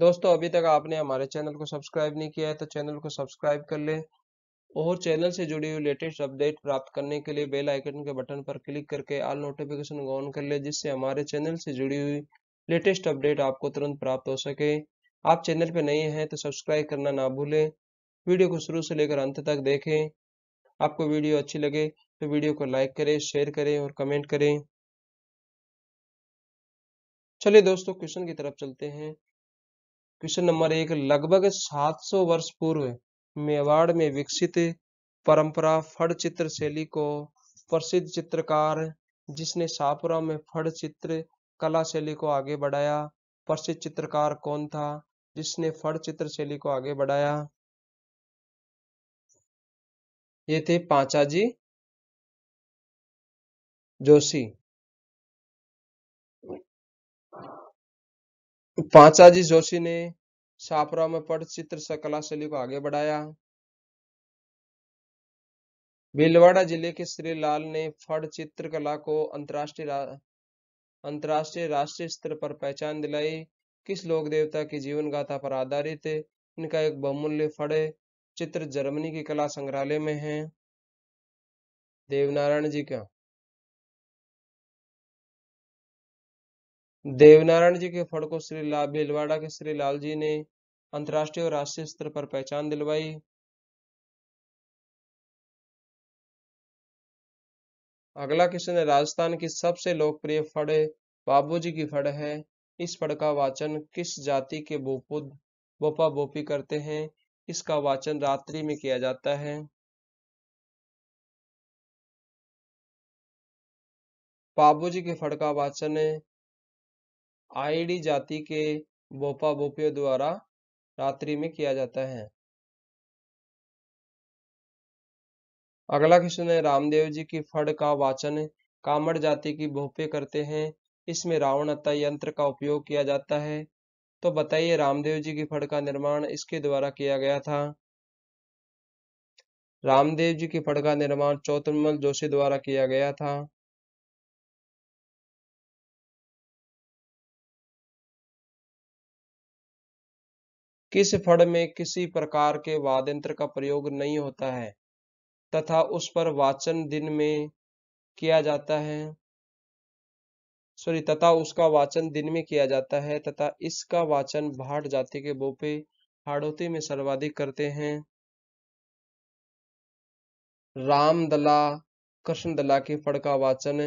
दोस्तों अभी तक आपने हमारे चैनल को सब्सक्राइब नहीं किया है तो चैनल को सब्सक्राइब कर लें और चैनल से जुड़ी हुई लेटेस्ट अपडेट प्राप्त करने के लिए बेल आइकन के बटन पर क्लिक करके ऑल नोटिफिकेशन ऑन कर लें जिससे हमारे चैनल से जुड़ी हुई लेटेस्ट अपडेट आपको तुरंत प्राप्त हो सके आप चैनल पर नए हैं तो सब्सक्राइब करना ना भूलें वीडियो को शुरू से लेकर अंत तक देखें आपको वीडियो अच्छी लगे तो वीडियो को लाइक करें शेयर करें और कमेंट करें चलिए दोस्तों क्वेश्चन की तरफ चलते हैं क्वेश्चन नंबर एक लगभग 700 वर्ष पूर्व मेवाड़ में विकसित परंपरा फड़ चित्र शैली को प्रसिद्ध चित्रकार जिसने शाहपुरा में फड़ चित्र कला शैली को आगे बढ़ाया प्रसिद्ध चित्रकार कौन था जिसने फड़ चित्र शैली को आगे बढ़ाया ये थे जी जोशी पांचाजी जोशी ने छापरा में पढ़ चित्र कला शैली को आगे बढ़ाया भीलवाड़ा जिले के श्री लाल ने फड़ चित्रकला को अंतरराष्ट्रीय अंतर्राष्ट्रीय राष्ट्रीय स्तर पर पहचान दिलाई किस लोक देवता की जीवन गाथा पर आधारित इनका एक बहुमूल्य फड़ चित्र जर्मनी की कला संग्रहालय में है देवनारायण जी का देवनारायण जी के फड़ को श्री ला, भीलवाड़ा के श्री लाल जी ने अंतर्राष्ट्रीय और राष्ट्रीय स्तर पर पहचान दिलवाई अगला क्वेश्चन है राजस्थान की सबसे लोकप्रिय फड़ बाबूजी की फड़ है इस फड़ का वाचन किस जाति के बोपुद बोपा बोपी करते हैं इसका वाचन रात्रि में किया जाता है बाबूजी के फड़ का वाचन आईडी जाति के बोपा बोपियों द्वारा रात्रि में किया जाता है अगला क्वेश्चन है रामदेव जी की फड़ का वाचन कामड़ जाति की भोपे करते हैं इसमें रावण अत्ता यंत्र का उपयोग किया जाता है तो बताइए रामदेव जी की फड़ का निर्माण इसके द्वारा किया गया था रामदेव जी की फड़ का निर्माण चौतमल जोशी द्वारा किया गया था किस फड़ में किसी प्रकार के वाद्यंत्र का प्रयोग नहीं होता है तथा उस पर वाचन दिन में किया जाता है सॉरी तथा उसका वाचन दिन में किया जाता है तथा इसका वाचन भाट जाति के बोपे हाड़ोती में सर्वाधिक करते हैं रामदला दला के फड़ का वाचन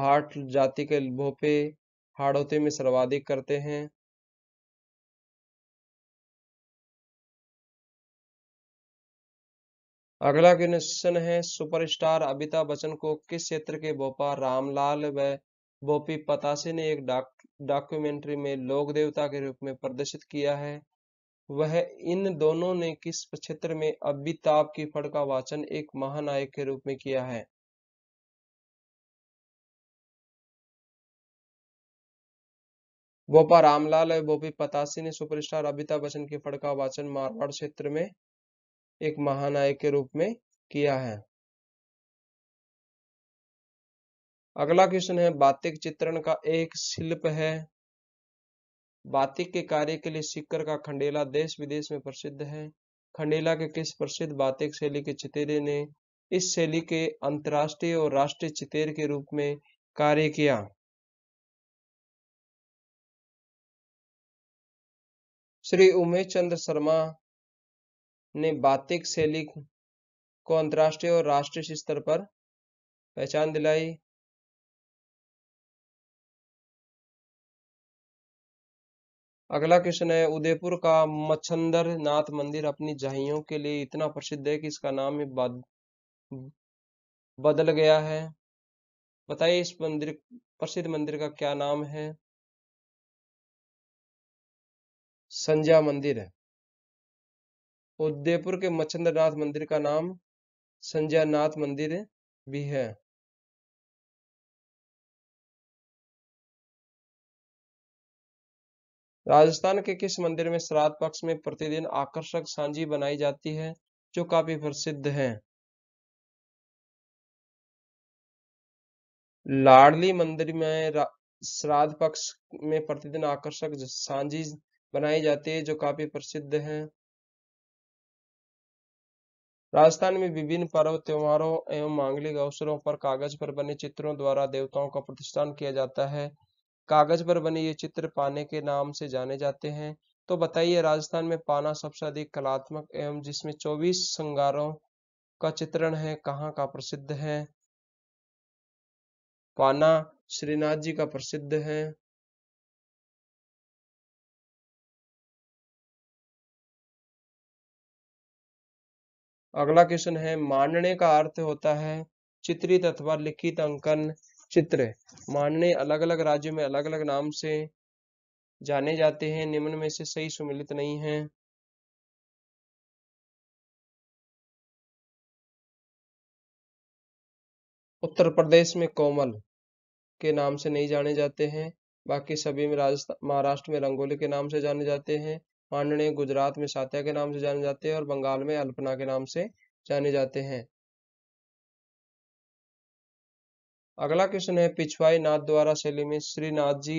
भाट जाति के भोपे हाड़ोते में सर्वाधिक करते हैं अगला क्वेश्चन है सुपरस्टार अमिताभ बच्चन को किस क्षेत्र के बोपा रामलाल व बोपी पतासी ने एक डॉक्यूमेंट्री में लोक देवता के रूप में प्रदर्शित किया है वह इन दोनों ने किस क्षेत्र में अमिताभ की फड़ का वाचन एक महानायक के रूप में किया है बोपा रामलाल और बोपी पतासी ने सुपरस्टार अमिताभ बच्चन की फड़का वाचन मारवाड़ क्षेत्र में एक महानायक के रूप में किया है अगला क्वेश्चन है बातिक चित्रण का एक शिल्प है बातिक के कार्य के लिए सिक्कर का खंडेला देश विदेश में प्रसिद्ध है खंडेला के किस प्रसिद्ध बातिक शैली के चितेरे ने इस शैली के अंतर्राष्ट्रीय और राष्ट्रीय चितेर के रूप में कार्य किया श्री उमेश चंद्र शर्मा ने बातिक शैली को अंतर्राष्ट्रीय और राष्ट्रीय स्तर पर पहचान दिलाई अगला क्वेश्चन है उदयपुर का मच्छंदर नाथ मंदिर अपनी जाहियों के लिए इतना प्रसिद्ध है कि इसका नाम ही बदल गया है बताइए इस मंदिर प्रसिद्ध मंदिर का क्या नाम है संजय मंदिर है उदयपुर के मच्छंद्र मंदिर का नाम संजय नाथ मंदिर भी है राजस्थान के किस मंदिर में श्राद्ध पक्ष में प्रतिदिन आकर्षक सांझी बनाई जाती है जो काफी प्रसिद्ध है लाडली मंदिर में श्राद्ध पक्ष में प्रतिदिन आकर्षक सांझी बनाई जाती है जो काफी प्रसिद्ध है राजस्थान में विभिन्न पर्व त्योहारों एवं मांगलिक अवसरों पर कागज पर बने चित्रों द्वारा देवताओं का प्रतिष्ठान किया जाता है कागज पर बने ये चित्र पाने के नाम से जाने जाते हैं तो बताइए राजस्थान में पाना सबसे अधिक कलात्मक एवं जिसमें 24 संगारों का चित्रण है कहाँ का प्रसिद्ध है पाना श्रीनाथ जी का प्रसिद्ध है अगला क्वेश्चन है मानने का अर्थ होता है चित्रित अथवा लिखित अंकन चित्र मानने अलग अलग राज्यों में अलग अलग नाम से जाने जाते हैं निम्न में से सही सुमिलित नहीं है उत्तर प्रदेश में कोमल के नाम से नहीं जाने जाते हैं बाकी सभी में राजस्थान महाराष्ट्र में रंगोली के नाम से जाने जाते हैं मांडने गुजरात में सात्या के नाम से जाने जाते हैं और बंगाल में अल्पना के नाम से जाने जाते हैं अगला क्वेश्चन है पिछवाई नाथ द्वारा शैली में श्रीनाथ जी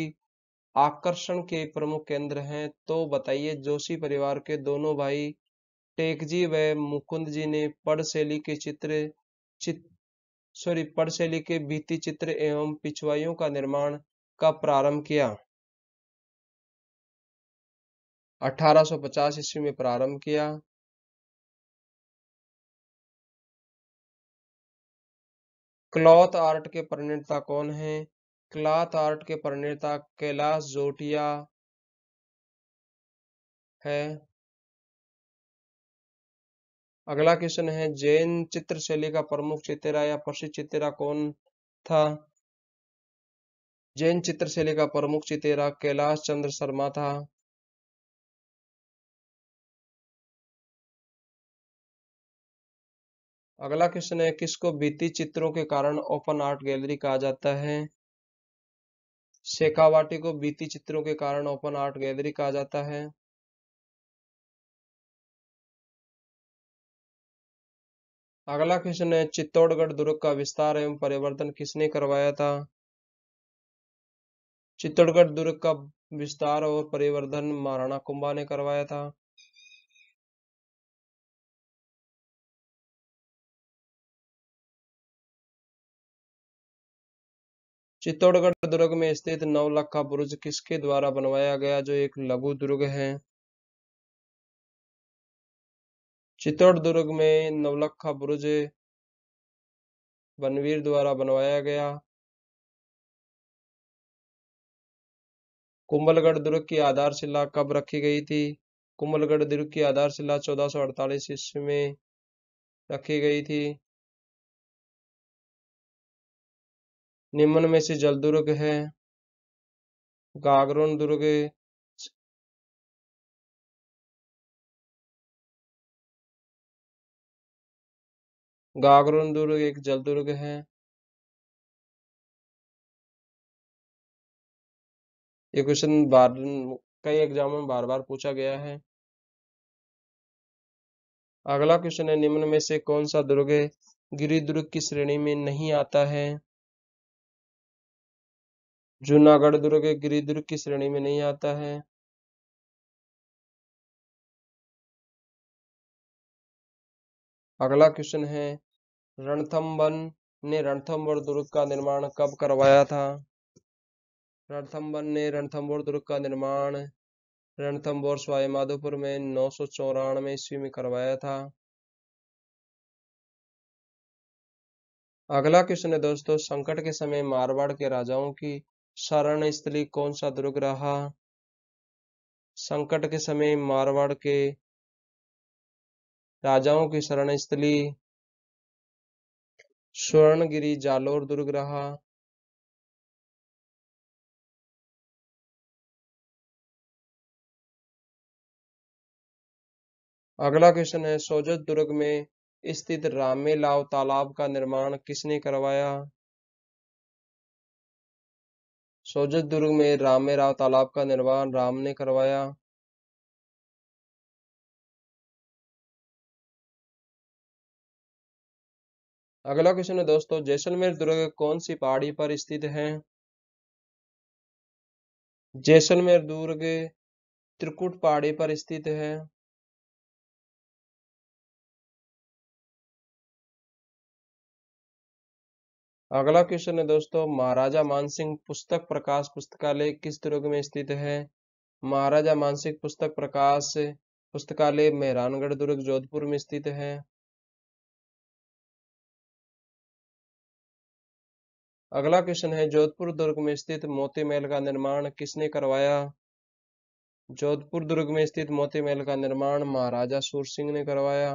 आकर्षण के प्रमुख केंद्र हैं तो बताइए जोशी परिवार के दोनों भाई टेकजी व मुकुंद जी ने पड़शैली के चित्र चित सॉरी पड़शैली के भीति चित्र एवं पिछवाइयों का निर्माण का प्रारंभ किया 1850 ईस्वी में प्रारंभ किया क्लॉथ आर्ट के प्रणेता कौन है क्लॉथ आर्ट के प्रणेता कैलाश जोटिया है अगला क्वेश्चन है जैन चित्रशैली का प्रमुख चितेरा या प्रसिद्ध चितेरा कौन था जैन चित्रशैली का प्रमुख चितेरा कैलाश चंद्र शर्मा था अगला क्वेश्चन है किसको बीती चित्रों के कारण ओपन आर्ट गैलरी कहा जाता है शेखावाटी को बीती चित्रों के कारण ओपन आर्ट गैलरी कहा जाता है अगला क्वेश्चन है चित्तौड़गढ़ दुर्ग का विस्तार एवं परिवर्तन किसने करवाया था चित्तौड़गढ़ दुर्ग का विस्तार और परिवर्तन महाराणा कुंभा ने करवाया था चित्तौड़गढ़ दुर्ग में स्थित नवलख का बुर्ज किसके द्वारा बनवाया गया जो एक लघु दुर्ग है चित्तौड़ दुर्ग में नवलखा का बुर्ज बनवीर द्वारा बनवाया गया कुंभलगढ़ दुर्ग की आधारशिला कब रखी गई थी कुंभलगढ़ दुर्ग की आधारशिला 1448 ईस्वी में रखी गई थी निम्न में से जल दुर्ग है गागरोन दुर्ग गागरोन दुर्ग एक जल दुर्ग है ये क्वेश्चन बार कई एग्जाम में बार बार पूछा गया है अगला क्वेश्चन है निम्न में से कौन सा दुर्ग गिरिदुर्ग की श्रेणी में नहीं आता है जूनागढ़ दुर्ग गिरिदुर्ग की श्रेणी में नहीं आता है अगला क्वेश्चन है रणथम्बन ने रणथम्बर दुर्ग का निर्माण कब करवाया था रणथम्बन ने रणथम्बोर दुर्ग का निर्माण रणथम्बोर स्वाई माधोपुर में नौ सौ चौरानवे ईस्वी में करवाया था अगला क्वेश्चन है दोस्तों संकट के समय मारवाड़ के राजाओं की शरण स्थली कौन सा दुर्ग रहा संकट के समय मारवाड़ के राजाओं की शरण स्थली स्वर्णगिरी जालोर दुर्ग रहा अगला क्वेश्चन है सोजत दुर्ग में स्थित रामेलाव तालाब का निर्माण किसने करवाया सोजत दुर्ग में रामेराव तालाब का निर्माण राम ने करवाया अगला क्वेश्चन है दोस्तों जैसलमेर दुर्ग कौन सी पहाड़ी पर स्थित है जैसलमेर दुर्ग त्रिकुट पहाड़ी पर स्थित है अगला क्वेश्चन है दोस्तों महाराजा मानसिंह पुस्तक प्रकाश पुस्तकालय किस दुर्ग में स्थित है महाराजा मानसिंह पुस्तक प्रकाश पुस्तकालय मेहरानगढ़ दुर्ग जोधपुर में स्थित है अगला क्वेश्चन है जोधपुर दुर्ग में स्थित मोती महल का निर्माण किसने करवाया जोधपुर दुर्ग में स्थित मोती महल का निर्माण महाराजा सूर सिंह ने करवाया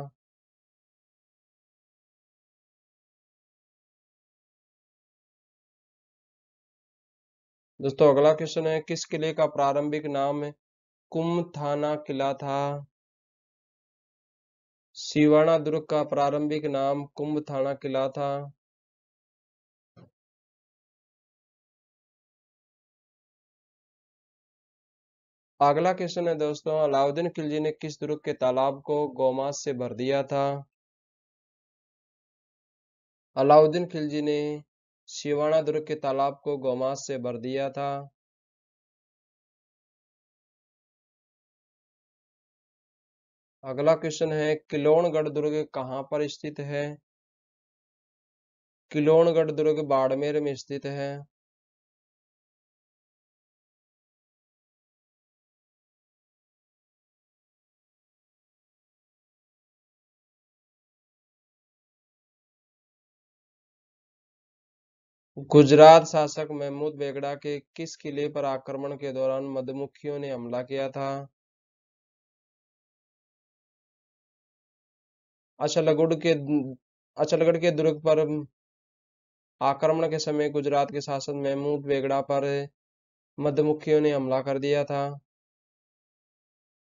दोस्तों अगला क्वेश्चन है किस किले का प्रारंभिक नाम है कुम थाना किला था शिवाणा दुर्ग का प्रारंभिक नाम कुंभ थाना किला था अगला क्वेश्चन है दोस्तों अलाउद्दीन खिलजी ने किस दुर्ग के तालाब को गोमास से भर दिया था अलाउद्दीन खिलजी ने शिवाना दुर्ग के तालाब को गोमांस से भर दिया था अगला क्वेश्चन है किलोनगढ़ दुर्ग कहाँ पर स्थित है किलोनगढ़ दुर्ग बाड़मेर में स्थित है गुजरात शासक महमूद बेगड़ा के किस किले पर आक्रमण के दौरान मधुमुखियों ने हमला किया था अचलगुड़ के अचलगढ़ के दुर्ग पर आक्रमण के समय गुजरात के शासक महमूद बेगड़ा पर मधुमुखियों ने हमला कर दिया था